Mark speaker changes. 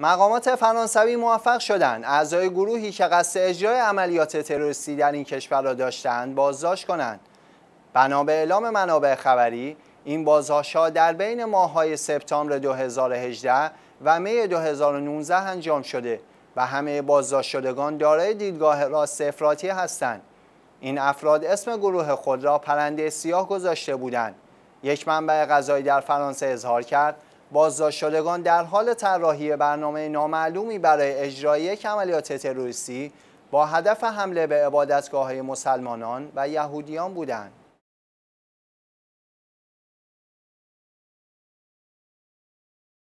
Speaker 1: مقامات فرانسوی موفق شدند اعضای گروهی که قصد اجرای عملیات تروریستی در این کشور را داشتند بازداشت کنند بنا به اعلام منابع خبری این بازداشت‌ها در بین ماه‌های سپتامبر 2018 و می 2019 انجام شده و همه بازداشت شدگان دارای دیدگاه راست افراطی هستند این افراد اسم گروه خود را پرنده سیاه گذاشته بودند یک منبع غذایی در فرانسه اظهار کرد بازداشت شدگان در حال طراحی برنامه نامعلومی برای اجرای یک عملیات تروریستی با هدف حمله به عبادتگاه مسلمانان و یهودیان بودند.